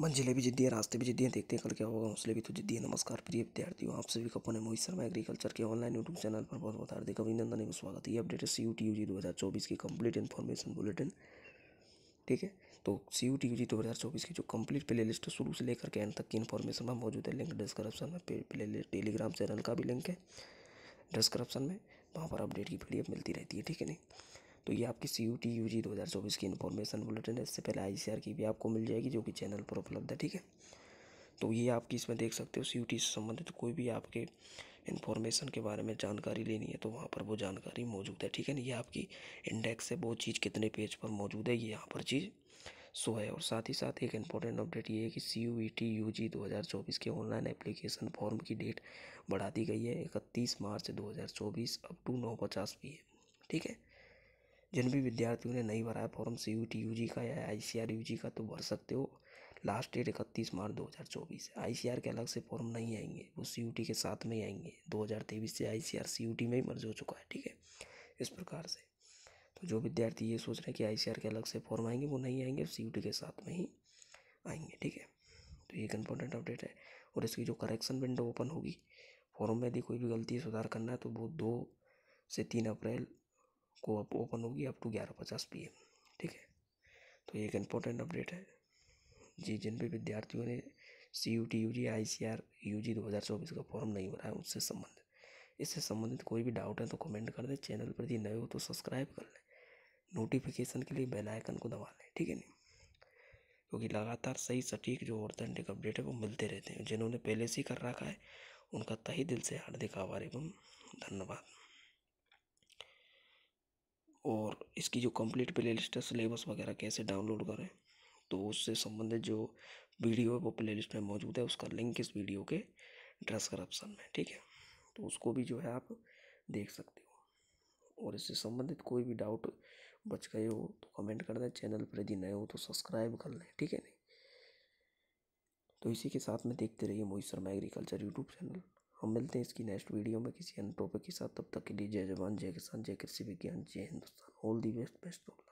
मंजिलें भी जिद्दी हैं रास्ते भी जिद्दी हैं देखते हैं कल क्या होगा हौसले भी तो जिद्दी है नमस्कार प्रिय विद्यार्थियों आप सभी का अपने मोहित शर्मा एग्रीकल्चर के ऑनलाइन यूट्यूब चैनल पर बहुत बहुत हार्दिक अभिनंदन एवं स्वागत है अपडेट है C U T U G दो हज़ार चौबीस की कंप्लीट इन्फॉर्मेशन बुलेटिन ठीक है तो C U T U G दो हज़ार चौबीस की जो कंप्लीट प्ले लिस्ट है शुरू से लेकर के एंड तक की इन्फॉर्मेशन में मौजूद है लिंक डिस्क्रिप्शन में प्ले लिस्ट टेलीग्राम चैनल का भी लिंक है डिस्क्रिप्शन में वहाँ पर अपडेट की पी मिलती रहती है ठीक है नहीं तो ये आपकी C U T U G दो हज़ार चौबीस की इन्फॉर्मेशन बुलेटिन है इससे पहले आई सी आर की भी आपको मिल जाएगी जो कि चैनल पर उपलब्ध है ठीक है तो ये आपकी इसमें देख सकते हो सी यू टी से संबंधित कोई भी आपके इन्फॉर्मेशन के बारे में जानकारी लेनी है तो वहाँ पर वो जानकारी मौजूद है ठीक है ना ये आपकी इंडेक्स है वो चीज़ कितने पेज पर मौजूद है ये यहाँ पर चीज़ सो है और साथ ही साथ एक इम्पोर्टेंट अपडेट ये है कि C U E T U G दो हज़ार चौबीस के ऑनलाइन एप्लीकेशन फॉर्म की डेट बढ़ा दी गई है इकतीस मार्च दो हज़ार चौबीस अप टू नौ पचास पी है ठीक है जिन भी विद्यार्थियों ने नहीं भरा है form C U T U G का या आई सी आर यू जी का तो भर सकते हो लास्ट डेट इकतीस मार्च दो हज़ार चौबीस आई सी आर के अलग से फॉर्म नहीं आएंगे वो सी यू टी के साथ में ही आएंगे दो हज़ार तेईस से I C R C U T में ही मर्ज हो चुका है ठीक है इस प्रकार से तो जो विद्यार्थी ये सोच रहे हैं कि आई सी आर के अलग से फॉर्म आएंगे वो नहीं आएंगे सी यू टी के साथ में ही आएंगे ठीक है तो ये एक इम्पोर्टेंट अपडेट है और इसकी जो करेक्शन विंडो ओपन होगी फॉर्म में यदि कोई भी गलती सुधार करना है तो वो दो से तीन अप्रैल को अब ओपन होगी अप टू ग्यारह पचास पी ठीक है तो एक इम्पोर्टेंट अपडेट है जी जिन भी विद्यार्थियों ने C U T U G I C R U G दो हज़ार चौबीस का फॉर्म नहीं भरा है उससे संबंधित इससे संबंधित कोई भी डाउट है तो कमेंट कर दें चैनल पर यदि नए हो तो सब्सक्राइब कर लें नोटिफिकेशन के लिए बेल आइकन को दबा लें ठीक है नहीं क्योंकि लगातार सही सटीक जो ऑथेंटिक अपडेट है वो मिलते रहते हैं जिन्होंने पहले से ही कर रखा है उनका तही दिल से हार्दिक आभार एवं धन्यवाद और इसकी जो कंप्लीट प्ले लिस्ट है सिलेबस वगैरह कैसे डाउनलोड करें तो उससे संबंधित जो वीडियो है वो प्ले लिस्ट में मौजूद है उसका लिंक इस वीडियो के डिस्क्रिप्शन में ठीक है तो उसको भी जो है आप देख सकते हो और इससे संबंधित कोई भी डाउट बच गए हो तो कमेंट कर दें चैनल पर यदि नए हो तो सब्सक्राइब कर लें ठीक है नहीं तो इसी के साथ में देखते रहिए Mohit Sharma agriculture YouTube channel हम मिलते हैं इसकी नेक्स्ट वीडियो में किसी अन्य टॉपिक के साथ तब तक के लिए जय जवान जय किसान जय कृषि विज्ञान जय Hindustan all the best best of